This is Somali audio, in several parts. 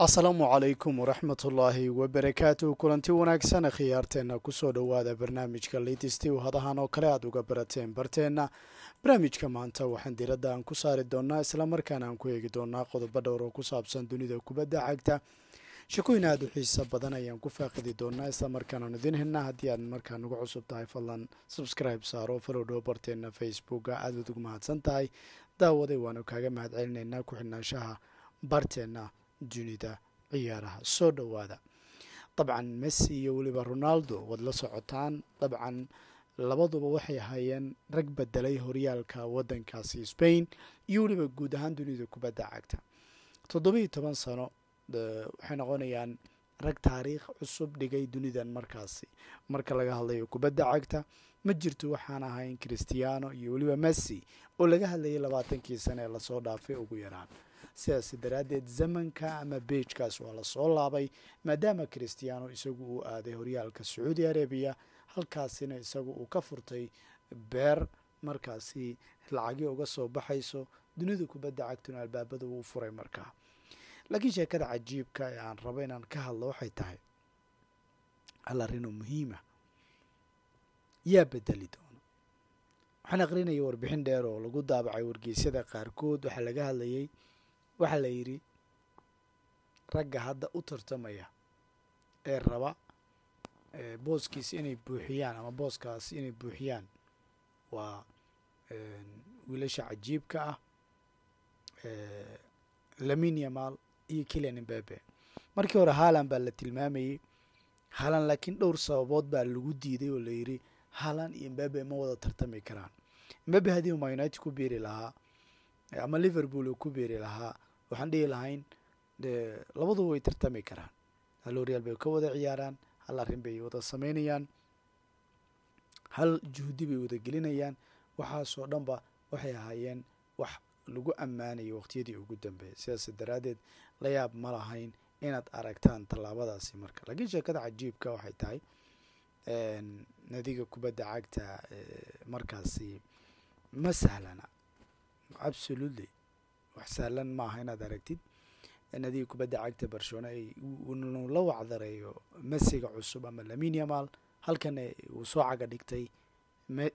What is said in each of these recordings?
asalaamu calaykum waraxmatullaahi wabarakaatu kulanti wanaagsan khiyaarteenna kusoo dhowaada barnaamijka liitistiw hadahan oo kale aad uga barateen barteenna barnaamijka maanta waxaan diradda aan ku saari doonnaa islamarkaana aan ku eegi doonnaa qodobo dhowr oo ku saabsan dunida kubadda cagta shakooyin aada u xiiso badan ayaan ku faaqidi doonnaa islamarkaan aan idin helna haddii aad markaa nagu cusub tahay fadlan subscribe saaro falowdhow barteenna facebooka aad wad ugu mahadsan tahay daawaday waanu kaaga mahad ku xidhnaanshaha barteenna dunida ciyaaraha soo dhowaada dabcan messi iyo weliba ronaldo waad la socotaan dabcan labaduba waxay ahaayeen rag bedelay horyaalka wadankaasi spain iyo weliba guud ahaan dunida kubadda cagta toddobiiyo toban sano waxay noqonayaan rag taariikh cusub dhigay dunidan markaasi marka laga hadlayo kubadda cagta ma jirto waxaan ahayn christiano iyo weliba messi oo laga hadlayay labaatankii sane ee lasoo dhaafay ugu yaraan sidaasi daraaddeed zamanka ama beejkaas waa lasoo laabay maadaama kristiyaano isagu uu aaday horyaalka sacuudi arabiya halkaasina isagu uu ka furtay beer markaasi lacagii uga soo baxayso dunida kubadda cagtuna albaabada wuu furay markaa laakiin sheekada cajiibka ee aan rabo inaan ka hadlo waxay tahay hal arrinoo muhiima ah, yaa bedeli doono waxaan aqrinaya warbixin dheer oo lagu daabacay wargeysyada qaarkood waxaa laga hadlayay waxaa la yidhi ragga hadda u tartamaya ee raba booskiisi inay buuxiyaan ama booskaas inay buuxiyaan waa wiilasha cajiibka ah laminiamal iyo kilian mbabe markii hore haalan baa la tilmaamayey haalan laakiin dhowr sababood baa lagu diiday oo la yidhi haalan iyo mbabe ma wada tartami karaan mbabe haddii uma united ku biiri lahaa ama liverpool uu ku biiri lahaa waxaan dhihi lahayn de labaduba way tartami karaan hal horyaal bay ka wada ciyaaraan hal arrin bay wada sameynayaan hal juhdi bay wada gelinayaan waxaasoo dhanba waxay ahaayeen wax lagu ammaanayo waqtiyadii ugu dambeeya sidaas daraaddeed la yaab ma lahayn inaad aragtaan tallaabadaasi marka laakiin sheekada cajiibka waxay tahay nadiga kubadda cagta markaasi ma sahlana absolutely wax sahlan maaha inaad aragtid nadii kubadda cagta barcelona ay la wacdareeyo messiga cusub ama lamin yamal halkana uu soo caga dhigtay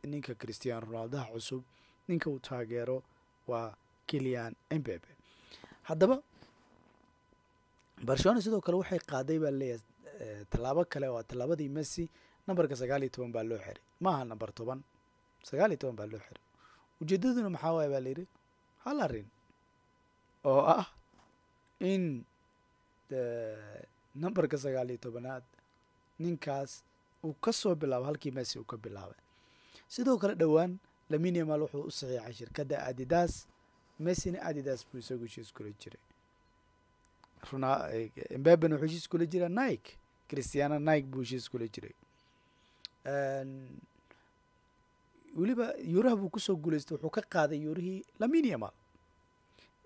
ninka christiano ronaldaha cusub ninka uu taageero waa kilian mbebe haddaba barcelona sidoo kale waxay qaaday baa leeyahay eh, tallaabo kale oo tallaabadii messi nambarka sagaal iyo toban baa loo xiray maaha namber toban sagaal iyo toban baa loo xiray ujeedaduna maxaa waaya baa layidhi hal arrin oo ah in numberka sagaal iyo tobanaad ninkaas uu ka soo bilaabo halkii messi uu ka bilaabay sidoo kale dhowaan laminiamal wuxuu u saxiixay shirkadda adidas messina adidas buu isagu heshiis kula jiray mbebena wuxuu heshiis kula jiraa nike christiana nike buu heshiis kula jiray weliba yuuraha buu kusoo guuleystay wuxuu ka qaaday yuurihii laminiamal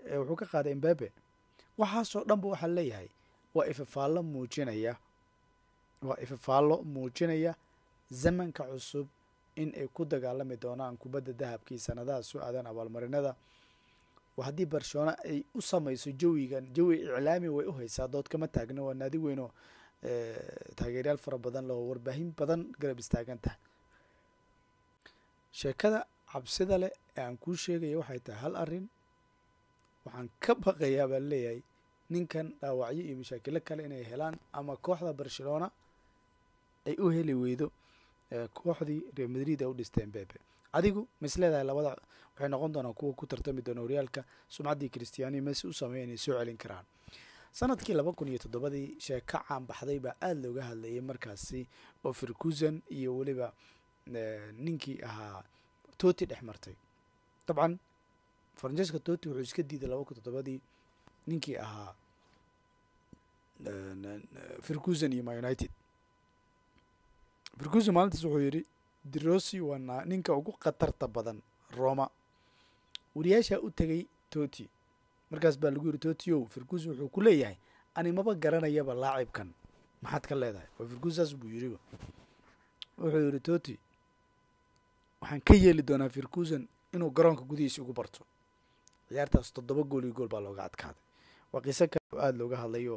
wuxuu ka qaaday embabe waxaasoo dhanba waxaa leeyahay waa ififaallo muujinaya waa ifafaallo muujinaya zamanka cusub in ay ku dagaalami doonaan kubadda dahabkii sanadaha soo aadaan abaalmarinada haddii barshoona ay u samayso jawigan jawi iclaami way u haysaa dood kama taagna waa naadi weyno taageeryaal fara badan laho warbaahin badan garab istaagan tahay sheekada cabsida leh ee aan kuu sheegaya waxay tahay hal arrin waxaan ka baqayaa baan leeyahay ninkan dhaawacyo iyo mashaakilo kale inay helaan ama kooxda barcelona ay u heli weydo kooxdii real madrid ay u dhisteen bebe adigu misleedahay labada waxay noqon doonaan kuwa ku tartami doona horyaalka sumcaddii christiaani messi u sameeya inay soo celin karaan sanadkii laba kun iyo toddobadii sheeko caanbaxday baa aada looga hadlayay markaasi oo firkusan iyo weliba ninkii ahaa tooti dhex martay dabcan francesco toti wuxuu iska diiday laba kun todobadii ninkii ahaa firguson iyo ma united firguson maalintaas wuxuu yidhi dirosi waa ninka ugu khatarta badan roma wariyaashaa u tegay toti markaas baa lagu yidhi totio firguson wuxuu ku leeyahay animaba garanayaba laacibkan maxaad ka leedahay waa firguson saas buu yidhiba wuxuu yidhi toti waxaan ka yeeli doonaa firguson inuu garoonka gudihiisi ugu barto ciyaartaas toddoba gool iyo gool baa looga adkaaday waa qiso aada looga hadlayo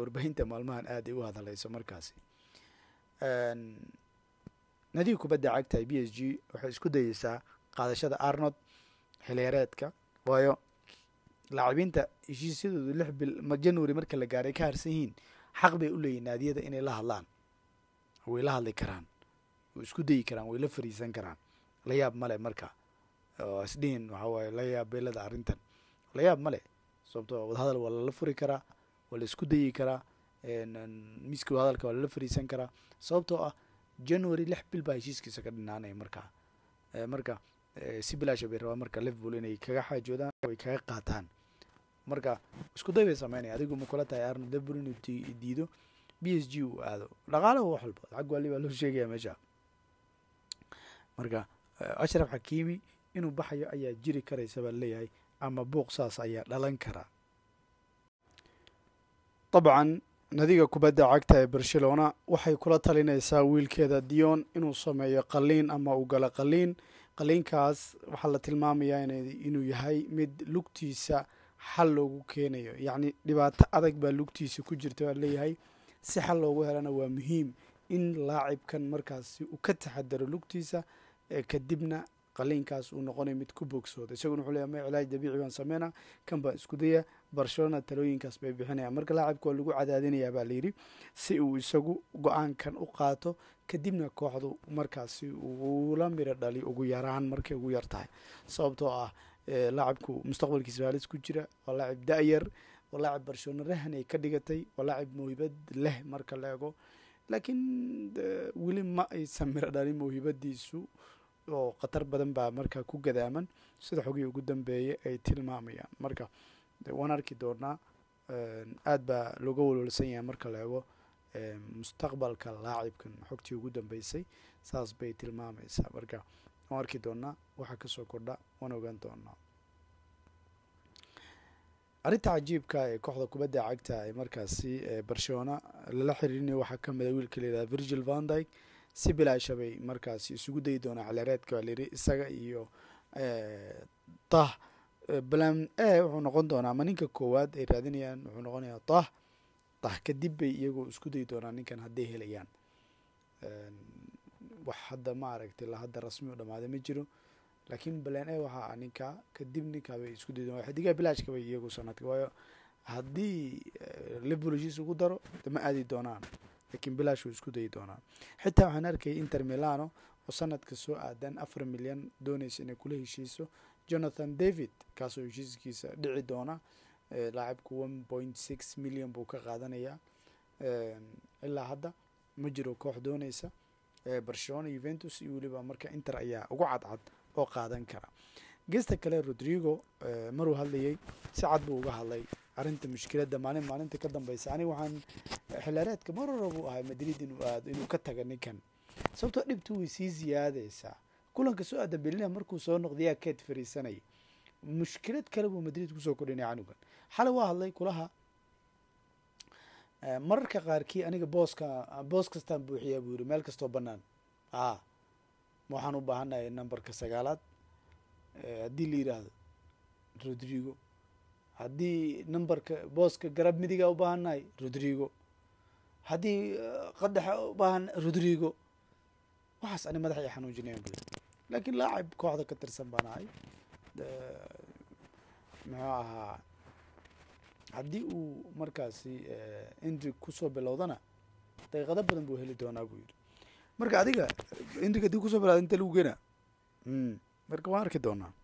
warbaahinta maalmahan aada ay u hadalayso markaasi nadiga kubadda cagtahay b s g waxay isku dayeysaa qaadashada arnold xilyareedka waayo laacibiinta heshiisyadoodu lix bil january marka la gaaray ka harsan yihiin xaq bay u leeyihin naadiyada inay la hadlaan way la hadli karaan way isku dayi karaan way la fariisan karaan la yaab male marka oo isdhihin waxawaaye la yaabeelada arrintan la yaab male sababtoo ah wadahadal waa lala furi karaa waa la isku dayi karaa miiska wadahadalka waa lala fariisan karaa sababtoo ah january lix bil baa heshiiskiisa ka dhinaanaya markaa marka si bilaasha bay rabaa marka liverpool inay kaga xaajoodaan oo kaga qaataan marka isku day bay sameynaya adigu ma kula tahay arnold liverpool inuu diido b s g uu aado dhaqaalaha wax walba lacag waali baa loo sheegaya meesha marka ashraf xakiimi inuu baxayo ayaa jiri karaysa baa leeyahay ama buuq saas ayaa dhalan kara dabcan nadiga kubadda cagta ee barcelona waxay kula talinaysaa wiilkeeda dion inuu sameeyo qaliin ama u galo qaliin qaliinkaas waxaa la tilmaamayaa inuu yahay mid lugtiisa xal loogu keenayo yacni dhibaato adag baa lugtiisa ku jirta baa leeyahay si xal loogu helana waa muhiim in laacibkan markaas uu ka taxadaro lugtiisa kadibna qaliinkaas uu noqonay mid ku bogsooda isaguna wuxuu leeya ma cilaaj dabiici baan sameynaa kan baan isku daya barcelona talooyinkaas bay bixinaya marka laacibka waa lagu cadaadinayaa baa layidhi si uu isagu go-aankan u qaato kadibna kooxdu markaasi ugula miro dhali ugu yaraan markay ugu yar sababtoo ah eh, laacibku mustaqbalkiisa haalis ku jira waa laacib da-yar waa laacib barcelona rahan ka dhigatay waa laacib muhibad leh marka la ego laakiin weli ma aysan miro dhalin mawhibadiisu oo khatar badan baa markaa ku gadaaman sida xogii ugu dambeeyey ay tilmaamayaan marka waan arki doonaa aada baa looga walwalsan yahay marka la ego mustaqbalka laacibkan xogtii ugu dambeysay saas bay tilmaamaysaa marka waan arki doonaa waxa kasoo kordha waan ogaan doonaa arrinta cajiibka ee kooxda kubadda cagta ee markaasi barcelona lala xiriirinaya waxaa ka mida wiilka la yihahda virgil van dyke si bilaasha bay markaas isugu dayi doonaan caleereedka waa layidhi isaga iyo eh, tah balam eh, e wuxuu noqon doonaa ama ninka koowaad ay raadinayaan wuxuu noqonayaa tah tah kadib bay iyagoo isku dayi doonaan ninkan hadday helayaan wax hadda ma aragtay la hadda rasmi u dhamaaday ma jiro laakiin balan e waxa ah ninkaa kadib ninkaa bay isku dayi doonaan xidigaha bilaashka bay iyagu sanadka waayo haddii eh, levologis ugu daro dama aadi doonaan laakiin bilaash uu isku dayi doonaa xitaa waxaan arkay inter milano oo sanadka soo aadan afar milyan doonaysa inay kula heshiiso jonathan david kaasoo heshiiskiisa dhici doona laacibku one point six milyan buu ka qaadanayaa ilaa hadda ma jiro koox dooneysa barcelona yuventus iyo weliba marka inter ayaa ugu cadcad oo qaadan kara geesta kale rodrigo maruu hadlayay si cad buu uga hadlay arinta mushkilada maalin maalinta ka dambaysa aniga waxaan xilaareedka u ahay madrid inuu inuu ka taga ninkan sababtoo ah dhibtu way sii ziyaadaysaa kulanka soo aada belina markuu soo noqdayaa keed fariisanay mushkilad kale buu madrid kusoo kordhinaya canugan xalay waa hadlay kulaha eh, mararka qaarkii aniga booska boos kastaan buuxiyaa buu yiri meel kastoo bannaan a waxaan u baahanahay numberka sagaalaad eh, haddii la yidhaahdo rodrigo haddii numberka booska garab midiga u rodrigo haddii uh, qadaxa u rodrigo waxaas ani madaxa i xanuujinaya bule laakiin laacib kooxda ka tirsan baan ahay muxuu ahaa haddii uu markaasi uh, indrig kusoo bilowdana daqiiqado badan buu heli doonaa buu yidhi marka adiga indrig haddii kusoo bilowda inta lagu gena hmm, marka waan arki doonaa